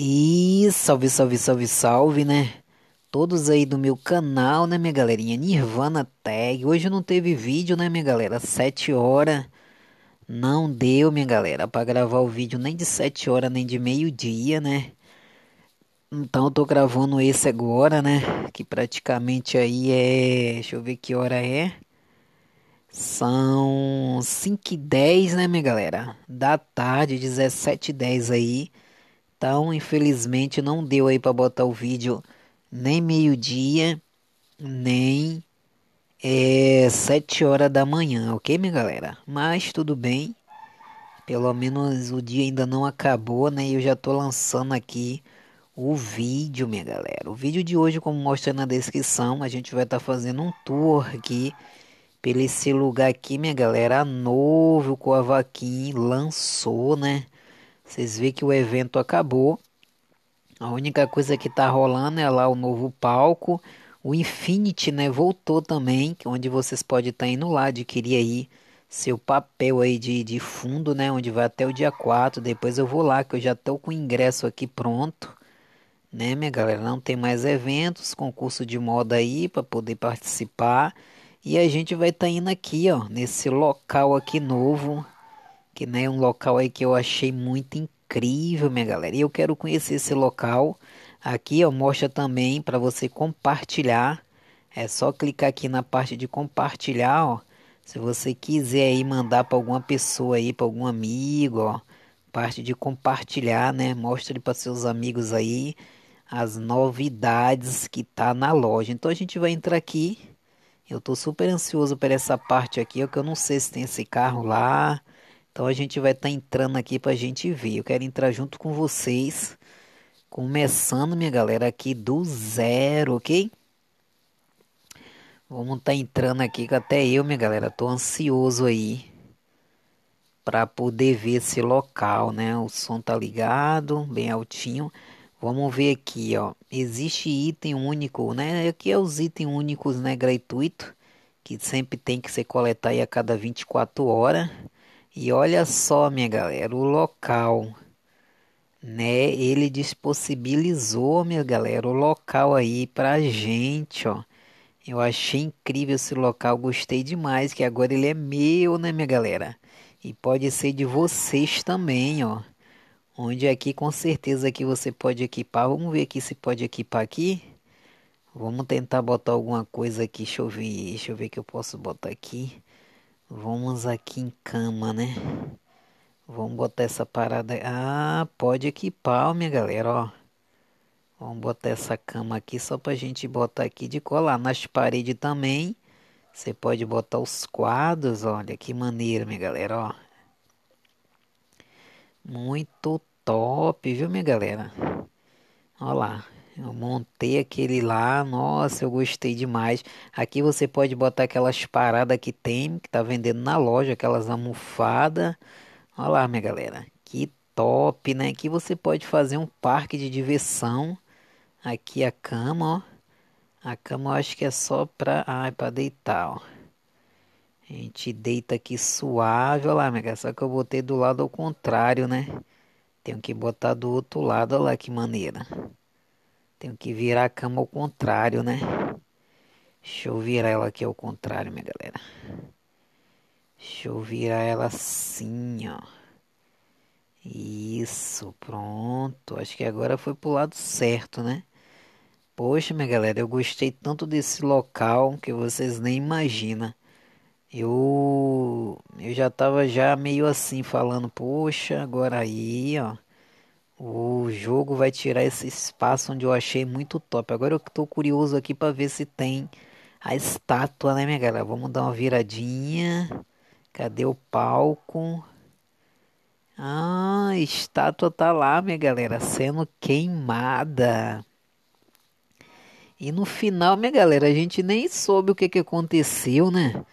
E salve, salve, salve, salve, né? Todos aí do meu canal, né, minha galerinha? Nirvana Tag. Hoje não teve vídeo, né, minha galera? Sete horas. Não deu, minha galera, para gravar o vídeo nem de sete horas, nem de meio-dia, né? Então eu tô gravando esse agora, né? Que praticamente aí é. Deixa eu ver que hora é. São 5 e 10, né, minha galera? Da tarde, 17 e 10 aí. Então, infelizmente, não deu aí para botar o vídeo nem meio-dia, nem é, horas da manhã, ok, minha galera? Mas tudo bem, pelo menos o dia ainda não acabou, né? e Eu já tô lançando aqui o vídeo, minha galera. O vídeo de hoje, como mostra na descrição, a gente vai estar tá fazendo um tour aqui pelo esse lugar aqui, minha galera. Novo que o Avaquim lançou, né? Vocês veem que o evento acabou. A única coisa que está rolando é lá o novo palco. O Infinity, né, voltou também, é onde vocês podem estar tá indo lá adquirir aí seu papel aí de, de fundo, né, onde vai até o dia 4. Depois eu vou lá, que eu já estou com o ingresso aqui pronto. Né, minha galera, não tem mais eventos, concurso de moda aí para poder participar. E a gente vai estar tá indo aqui, ó, nesse local aqui novo, que né, é um local aí que eu achei muito incrível, minha galera. E eu quero conhecer esse local. Aqui ó, mostra também para você compartilhar. É só clicar aqui na parte de compartilhar, ó. Se você quiser aí mandar para alguma pessoa aí, para algum amigo, ó, parte de compartilhar, né? Mostre para seus amigos aí as novidades que tá na loja. Então a gente vai entrar aqui. Eu tô super ansioso por essa parte aqui, ó, que eu não sei se tem esse carro lá. Então a gente vai estar tá entrando aqui para a gente ver. Eu quero entrar junto com vocês, começando minha galera aqui do zero, ok? Vamos estar tá entrando aqui que até eu, minha galera, estou ansioso aí para poder ver esse local, né? O som tá ligado, bem altinho. Vamos ver aqui, ó. Existe item único, né? Aqui é os itens únicos, né? Gratuito, que sempre tem que ser coletar aí a cada 24 horas. E olha só, minha galera, o local, né? Ele disponibilizou minha galera, o local aí pra gente, ó. Eu achei incrível esse local, gostei demais, que agora ele é meu, né, minha galera? E pode ser de vocês também, ó. Onde aqui, é com certeza, que você pode equipar. Vamos ver aqui se pode equipar aqui. Vamos tentar botar alguma coisa aqui, deixa eu ver, deixa eu ver que eu posso botar aqui. Vamos aqui em cama, né? Vamos botar essa parada. Ah, pode equipar, minha galera, ó. Vamos botar essa cama aqui só pra gente botar aqui de colar. Nas paredes também. Você pode botar os quadros, olha que maneiro, minha galera, ó. Muito top, viu, minha galera? Olha lá. Eu montei aquele lá, nossa, eu gostei demais. Aqui você pode botar aquelas paradas que tem, que tá vendendo na loja, aquelas almofadas. Olha lá, minha galera, que top, né? Aqui você pode fazer um parque de diversão. Aqui a cama, ó. A cama eu acho que é só pra, ah, é pra deitar, ó. A gente deita aqui suave, olha lá, minha galera. Só que eu botei do lado ao contrário, né? Tenho que botar do outro lado, olha lá que maneira. Tenho que virar a cama ao contrário, né? Deixa eu virar ela aqui ao contrário, minha galera. Deixa eu virar ela assim, ó. Isso, pronto. Acho que agora foi pro lado certo, né? Poxa, minha galera, eu gostei tanto desse local que vocês nem imaginam. Eu eu já tava já meio assim falando, poxa, agora aí, ó. O jogo vai tirar esse espaço onde eu achei muito top. Agora eu tô curioso aqui para ver se tem a estátua, né, minha galera? Vamos dar uma viradinha. Cadê o palco? Ah, a estátua tá lá, minha galera, sendo queimada. E no final, minha galera, a gente nem soube o que, que aconteceu, né?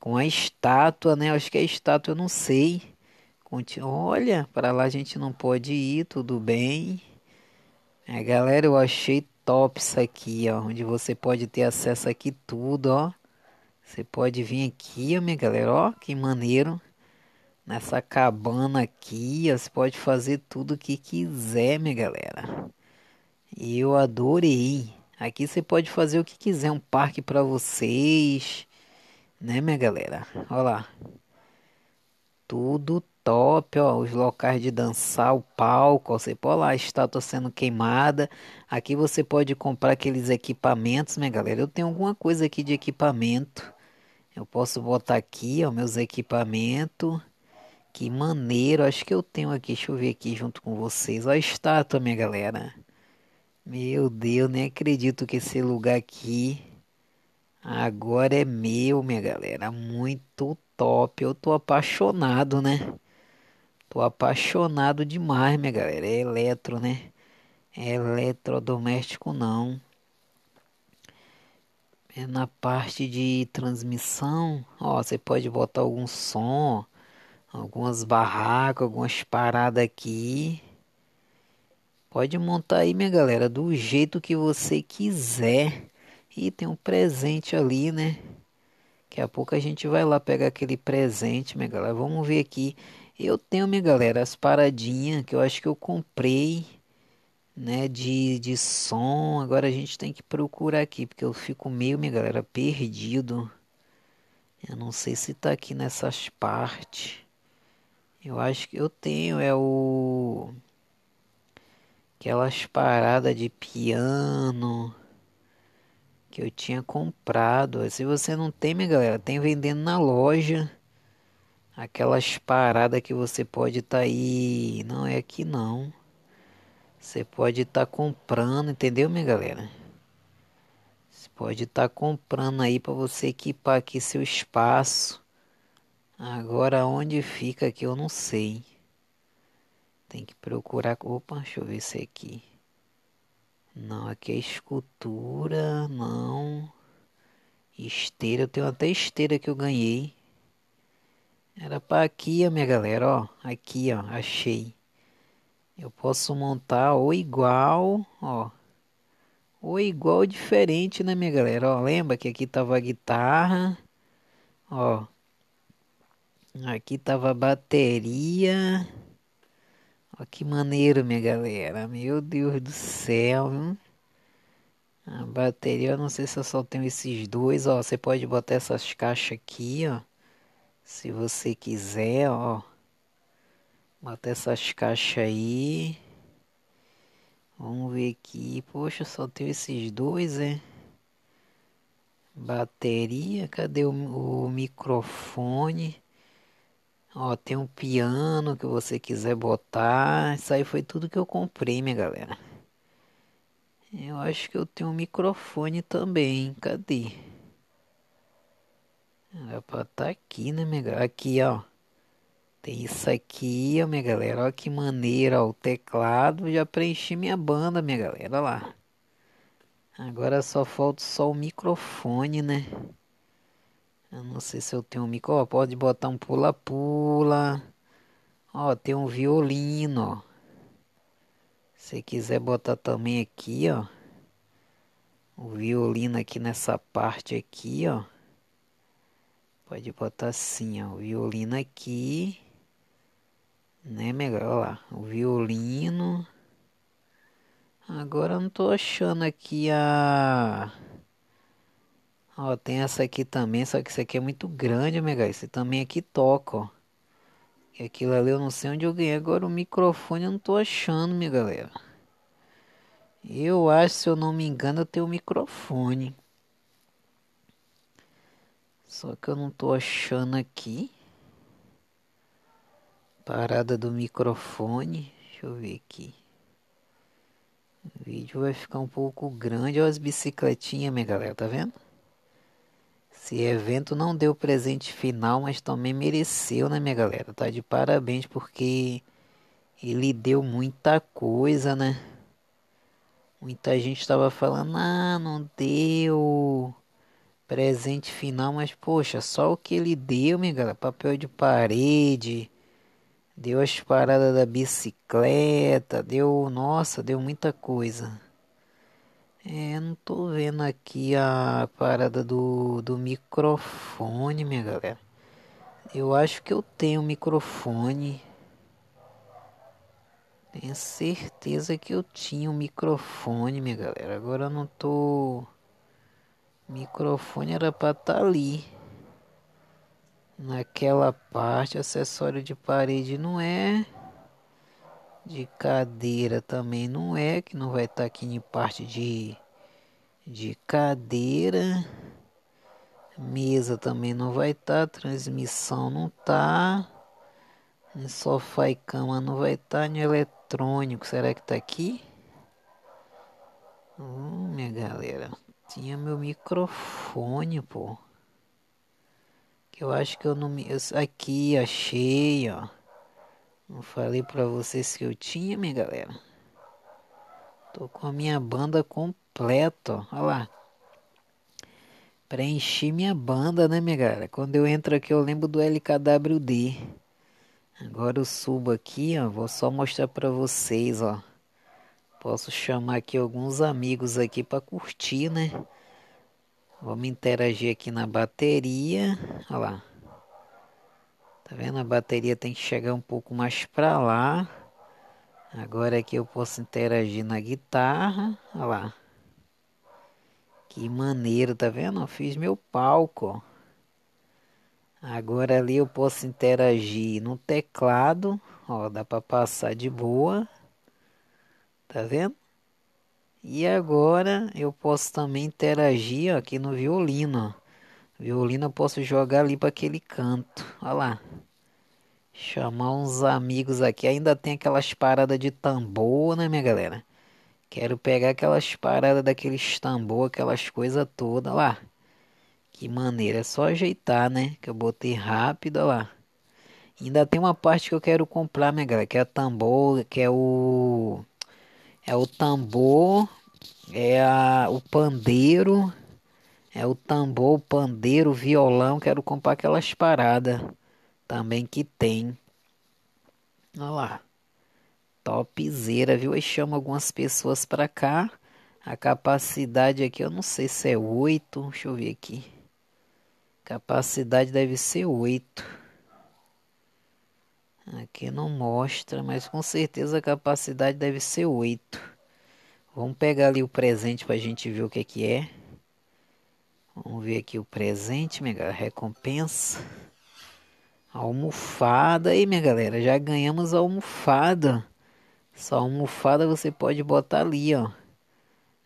Com a estátua, né? Acho que é a estátua eu não sei. Olha, para lá a gente não pode ir, tudo bem. É, galera, eu achei top isso aqui, ó. Onde você pode ter acesso aqui tudo, ó. Você pode vir aqui, ó, minha galera. Ó, que maneiro. Nessa cabana aqui, ó. Você pode fazer tudo o que quiser, minha galera. E eu adorei. Aqui você pode fazer o que quiser. Um parque para vocês. Né, minha galera? Olha lá. Tudo, top, ó, os locais de dançar, o palco, ó, você pode lá, a estátua sendo queimada. Aqui você pode comprar aqueles equipamentos, minha galera? Eu tenho alguma coisa aqui de equipamento. Eu posso botar aqui, ó, meus equipamentos. Que maneiro, acho que eu tenho aqui, deixa eu ver aqui junto com vocês. Ó a estátua, minha galera. Meu Deus, nem acredito que esse lugar aqui agora é meu, minha galera. Muito top, eu tô apaixonado, né? Tô apaixonado demais, minha galera. É eletro, né? É eletrodoméstico não. É na parte de transmissão, ó, você pode botar algum som, algumas barracas, algumas paradas aqui. Pode montar aí, minha galera, do jeito que você quiser. E tem um presente ali, né? Daqui a pouco a gente vai lá pegar aquele presente, minha galera. Vamos ver aqui eu tenho, minha galera, as paradinhas que eu acho que eu comprei, né, de, de som. Agora a gente tem que procurar aqui, porque eu fico meio, minha galera, perdido. Eu não sei se tá aqui nessas partes. Eu acho que eu tenho, é o... Aquelas paradas de piano que eu tinha comprado. Se você não tem, minha galera, tem vendendo na loja aquelas paradas que você pode estar tá aí. Não é aqui não. Você pode estar tá comprando, entendeu, minha galera? Você pode estar tá comprando aí para você equipar aqui seu espaço. Agora onde fica aqui eu não sei. Tem que procurar. Opa, deixa eu ver se é aqui. Não, aqui é escultura, não. Esteira, eu tenho até esteira que eu ganhei. Era para aqui, a minha galera, ó, aqui, ó, achei. Eu posso montar ou igual, ó, ou igual ou diferente, né, minha galera? Ó, lembra que aqui tava a guitarra, ó, aqui tava a bateria. Ó, que maneiro, minha galera, meu Deus do céu, viu? A bateria, eu não sei se eu só tenho esses dois, ó, você pode botar essas caixas aqui, ó. Se você quiser, ó, bota essas caixas aí. Vamos ver aqui. Poxa, só tem esses dois, é? Bateria, cadê o, o microfone? Ó, tem um piano que você quiser botar. Isso aí foi tudo que eu comprei, minha galera. Eu acho que eu tenho um microfone também. Cadê? Era pra estar tá aqui, né, minha galera? Aqui, ó. Tem isso aqui, ó, minha galera. Olha que maneira, ó. O teclado. Já preenchi minha banda, minha galera. Olha lá. Agora só falta só o microfone, né? Eu não sei se eu tenho um micro. Ó, pode botar um pula-pula. Ó, tem um violino, ó. Se quiser botar também aqui, ó. O violino aqui nessa parte aqui, ó. Pode botar assim, ó, o violino aqui, né, melhor, ó lá, o violino. Agora não tô achando aqui a... Ó, tem essa aqui também, só que isso aqui é muito grande, mega, esse também aqui toca, ó. E aquilo ali eu não sei onde eu ganhei, agora o microfone eu não tô achando, minha galera. Eu acho, se eu não me engano, eu tenho o um microfone. Só que eu não tô achando aqui. Parada do microfone. Deixa eu ver aqui. O vídeo vai ficar um pouco grande. Olha as bicicletinhas, minha galera, tá vendo? Esse evento não deu presente final, mas também mereceu, né, minha galera? Tá de parabéns porque ele deu muita coisa, né? Muita gente estava falando, ah, não deu presente final, mas poxa, só o que ele deu, minha galera, papel de parede, deu as paradas da bicicleta, deu, nossa, deu muita coisa. É, não tô vendo aqui a parada do, do microfone, minha galera. Eu acho que eu tenho microfone. Tenho certeza que eu tinha um microfone, minha galera. Agora eu não tô microfone era para estar tá ali. Naquela parte, acessório de parede não é. De cadeira também não é, que não vai estar tá aqui em parte de, de cadeira. Mesa também não vai estar, tá, transmissão não tá. Em sofá e cama não vai estar, tá, em eletrônico, será que tá aqui? Hum, minha galera, tinha meu microfone, pô. Que eu acho que eu não me. Aqui, achei, ó. Não falei pra vocês que eu tinha, minha galera. Tô com a minha banda completa, ó. Olha lá. Preenchi minha banda, né, minha galera? Quando eu entro aqui, eu lembro do LKWD. Agora eu subo aqui, ó. Vou só mostrar pra vocês, ó. Posso chamar aqui alguns amigos aqui para curtir, né? Vamos interagir aqui na bateria. Olha lá. Tá vendo? A bateria tem que chegar um pouco mais para lá. Agora aqui eu posso interagir na guitarra. Olha lá. Que maneiro, tá vendo? Eu fiz meu palco. Agora ali eu posso interagir no teclado. Ó, dá para passar de boa tá vendo? E agora eu posso também interagir ó, aqui no violino. Ó. Violino eu posso jogar ali para aquele canto. Olha lá. Chamar uns amigos aqui. Ainda tem aquelas paradas de tambor, né, minha galera? Quero pegar aquelas paradas daqueles tambor, aquelas coisas todas. lá. Que maneira. É só ajeitar, né? Que eu botei rápido, olha lá. Ainda tem uma parte que eu quero comprar, minha galera. Que é tambor, que é o é o tambor, é a, o pandeiro, é o tambor, o pandeiro, o violão. Quero comprar aquelas paradas também que tem. Olha lá. Topzera, viu? E chama algumas pessoas para cá. A capacidade aqui, eu não sei se é 8. Deixa eu ver aqui. Capacidade deve ser 8. Aqui não mostra, mas com certeza a capacidade deve ser 8. Vamos pegar ali o presente para a gente ver o que, que é. Vamos ver aqui o presente, minha galera. Recompensa. Almofada aí, minha galera. Já ganhamos a almofada. Essa almofada você pode botar ali, ó.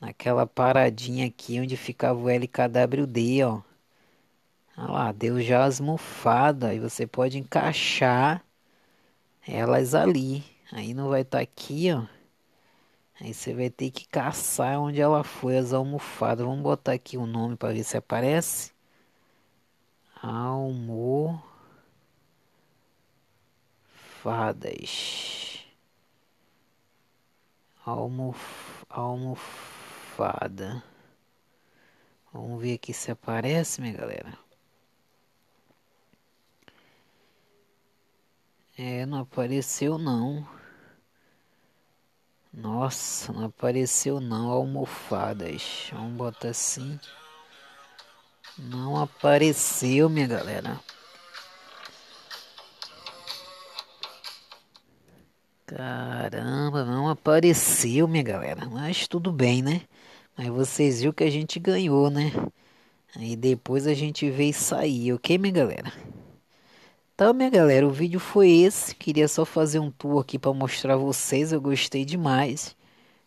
Naquela paradinha aqui onde ficava o LKWD, ó. Olha lá, deu já as almofadas. Aí você pode encaixar elas ali. Aí não vai estar tá aqui, ó. Aí você vai ter que caçar onde ela foi, as almofadas. Vamos botar aqui o nome para ver se aparece. Almofadas. Almof... Almofada. Vamos ver aqui se aparece, minha galera. É, não apareceu não. Nossa, não apareceu não almofadas. Vamos botar assim. Não apareceu, minha galera. Caramba, não apareceu, minha galera. Mas tudo bem, né? Mas vocês viram que a gente ganhou, né? Aí depois a gente veio sair, ok, minha galera? Tá, minha galera, o vídeo foi esse. Queria só fazer um tour aqui para mostrar a vocês. Eu gostei demais.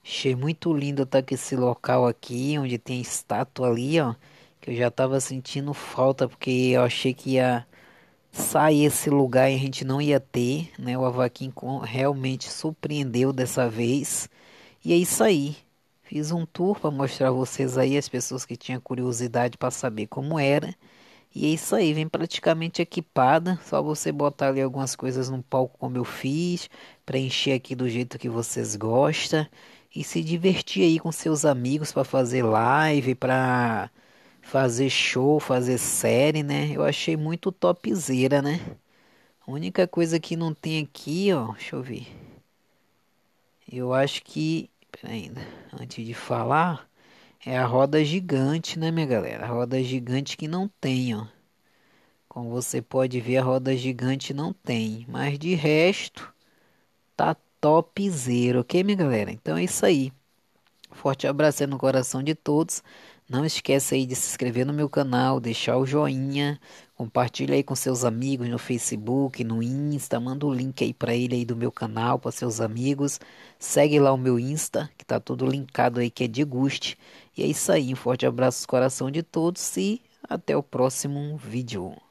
Achei muito lindo estar tá com esse local aqui, onde tem estátua ali, ó. Que eu já tava sentindo falta, porque eu achei que ia sair esse lugar e a gente não ia ter, né? O Avaquim realmente surpreendeu dessa vez. E é isso aí. Fiz um tour para mostrar a vocês aí, as pessoas que tinham curiosidade para saber como era. E é isso aí, vem praticamente equipada, só você botar ali algumas coisas no palco como eu fiz, preencher aqui do jeito que vocês gostam e se divertir aí com seus amigos para fazer live, para fazer show, fazer série, né? Eu achei muito topzera, né? A única coisa que não tem aqui, ó, deixa eu ver. Eu acho que, pera ainda, antes de falar, é a roda gigante, né, minha galera? A roda gigante que não tem, ó. Como você pode ver, a roda gigante não tem. Mas de resto, tá top zero, ok, minha galera? Então é isso aí. Forte abraço no coração de todos. Não esqueça aí de se inscrever no meu canal, deixar o joinha, compartilha aí com seus amigos no Facebook, no Insta, manda o um link aí para ele aí do meu canal para seus amigos. Segue lá o meu Insta, que tá tudo linkado aí que é de guste. E é isso aí, um forte abraço coração de todos e até o próximo vídeo.